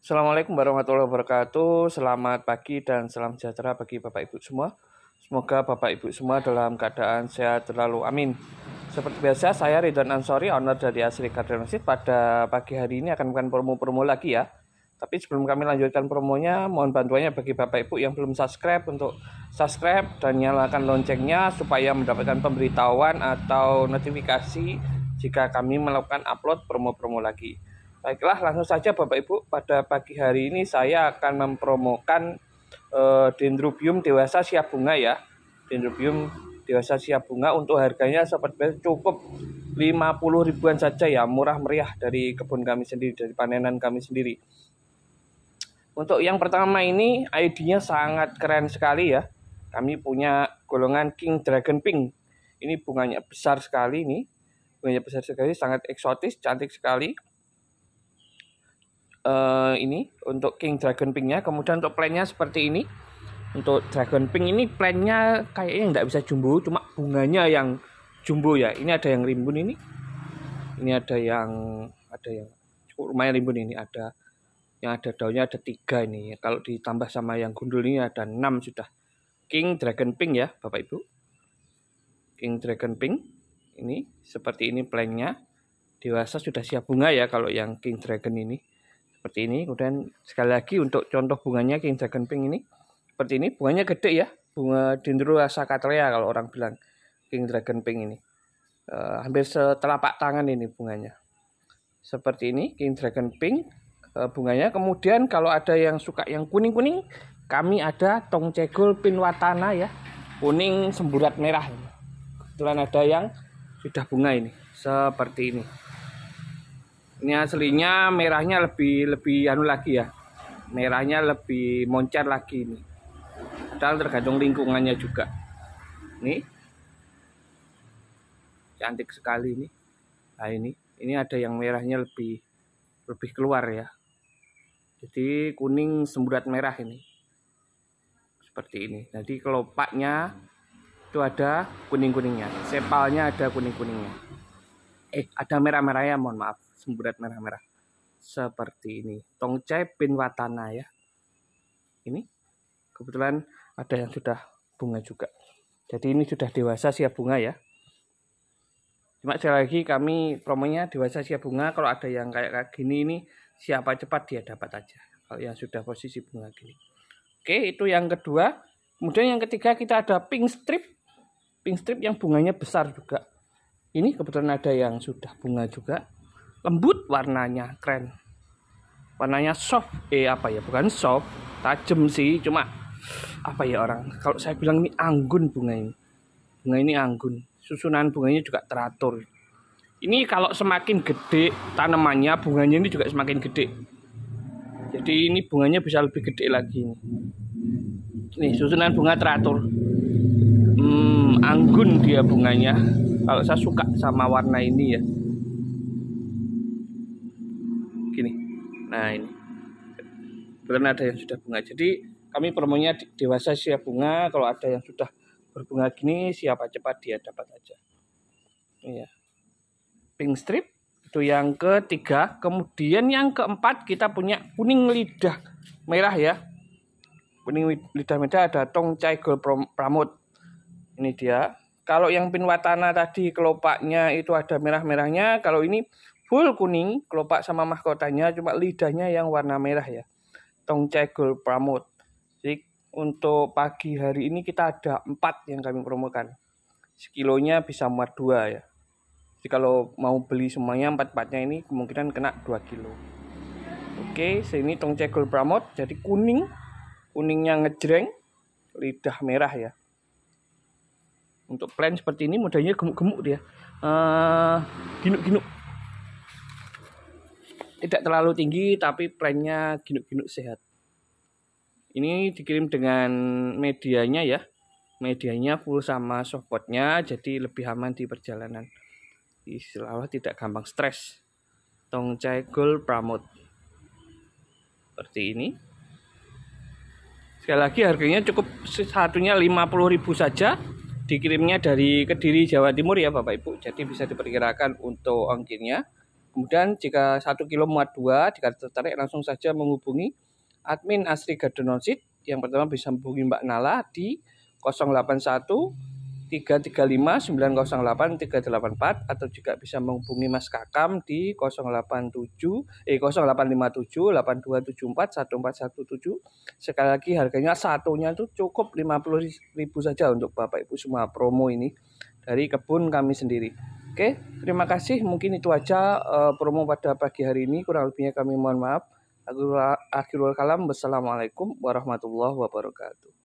Assalamualaikum warahmatullahi wabarakatuh. Selamat pagi dan salam sejahtera bagi Bapak Ibu semua. Semoga Bapak Ibu semua dalam keadaan sehat selalu. Amin. Seperti biasa, saya Ridwan Ansori, owner dari Asri Garden Masjid. Pada pagi hari ini akan bukan promo-promo lagi ya. Tapi sebelum kami lanjutkan promonya, mohon bantuannya bagi Bapak Ibu yang belum subscribe untuk subscribe dan nyalakan loncengnya supaya mendapatkan pemberitahuan atau notifikasi jika kami melakukan upload promo-promo lagi. Baiklah, langsung saja Bapak Ibu, pada pagi hari ini saya akan mempromokan eh, dendrobium dewasa siap bunga ya. Dendrobium dewasa siap bunga untuk harganya seperti cukup 50 ribuan saja ya, murah meriah dari kebun kami sendiri, dari panenan kami sendiri. Untuk yang pertama ini ID-nya sangat keren sekali ya. Kami punya golongan King Dragon Pink. Ini bunganya besar sekali nih. Bunganya besar sekali, sangat eksotis, cantik sekali uh, ini untuk King Dragon Pinknya kemudian untuk plannya seperti ini untuk Dragon Pink ini plannya kayaknya nggak bisa jumbo cuma bunganya yang jumbo ya ini ada yang rimbun ini ini ada yang ada yang cukup lumayan rimbun ini ada yang ada daunnya ada tiga ini kalau ditambah sama yang gundul ini ada enam sudah King Dragon Pink ya Bapak Ibu King Dragon Pink ini seperti ini plannya dewasa sudah siap bunga ya kalau yang King Dragon ini seperti ini kemudian sekali lagi untuk contoh bunganya king dragon pink ini seperti ini bunganya gede ya bunga dendro sakatrea kalau orang bilang king dragon pink ini uh, hampir setelapak tangan ini bunganya seperti ini king dragon pink uh, bunganya kemudian kalau ada yang suka yang kuning kuning kami ada tong cegol watana ya kuning semburat merah kebetulan ada yang sudah bunga ini seperti ini ini aslinya merahnya lebih lebih anu lagi ya merahnya lebih moncar lagi ini padahal tergantung lingkungannya juga nih cantik sekali ini nah ini ini ada yang merahnya lebih lebih keluar ya jadi kuning semburat merah ini seperti ini jadi kelopaknya itu ada kuning-kuningnya sepalnya ada kuning-kuningnya eh ada merah-merahnya mohon maaf semburat merah-merah seperti ini tongcai pinwatana ya ini kebetulan ada yang sudah bunga juga jadi ini sudah dewasa siap bunga ya cuma sekali lagi kami promonya dewasa siap bunga kalau ada yang kayak, kayak gini ini siapa cepat dia dapat aja kalau yang sudah posisi bunga gini oke itu yang kedua kemudian yang ketiga kita ada pink strip pink strip yang bunganya besar juga ini kebetulan ada yang sudah bunga juga lembut warnanya keren warnanya soft eh apa ya bukan soft tajam sih cuma apa ya orang kalau saya bilang ini anggun bunga ini bunga ini anggun susunan bunganya juga teratur ini kalau semakin gede tanamannya bunganya ini juga semakin gede jadi ini bunganya bisa lebih gede lagi ini nih susunan bunga teratur hmm, anggun dia bunganya kalau saya suka sama warna ini ya gini nah ini belum ada yang sudah bunga jadi kami promonya dewasa siap bunga kalau ada yang sudah berbunga gini siapa cepat dia dapat aja iya pink strip itu yang ketiga kemudian yang keempat kita punya kuning lidah merah ya kuning lidah merah ada tong cai gold pramut ini dia kalau yang pinwatana tadi kelopaknya itu ada merah-merahnya kalau ini full kuning, kelopak sama mahkotanya, cuma lidahnya yang warna merah ya. Tong Cegol pramut. Jadi untuk pagi hari ini kita ada empat yang kami promokan. Sekilonya bisa muat dua ya. Jadi kalau mau beli semuanya empat-empatnya ini kemungkinan kena 2 kilo. Oke, sini Tong Cegol pramut. Jadi kuning, kuningnya ngejreng, lidah merah ya. Untuk plan seperti ini mudahnya gemuk-gemuk dia. Uh, eh, ginuk-ginuk tidak terlalu tinggi tapi plannya ginuk-ginuk sehat ini dikirim dengan medianya ya medianya full sama softpotnya jadi lebih aman di perjalanan istilah Allah tidak gampang stres tongcai Gold pramut seperti ini sekali lagi harganya cukup satunya 50.000 saja dikirimnya dari Kediri Jawa Timur ya Bapak Ibu jadi bisa diperkirakan untuk ongkirnya Kemudian jika 1 kilo muat 2, jika tertarik langsung saja menghubungi admin Asri Gardonosit. Yang pertama bisa menghubungi Mbak Nala di 081 335 908 384 atau juga bisa menghubungi Mas Kakam di 087 eh 0857 8274 1417. Sekali lagi harganya satunya itu cukup 50.000 saja untuk Bapak Ibu semua promo ini dari kebun kami sendiri. Oke, terima kasih. Mungkin itu aja uh, promo pada pagi hari ini. Kurang lebihnya kami mohon maaf. Akhirul kalam. Wassalamualaikum warahmatullahi wabarakatuh.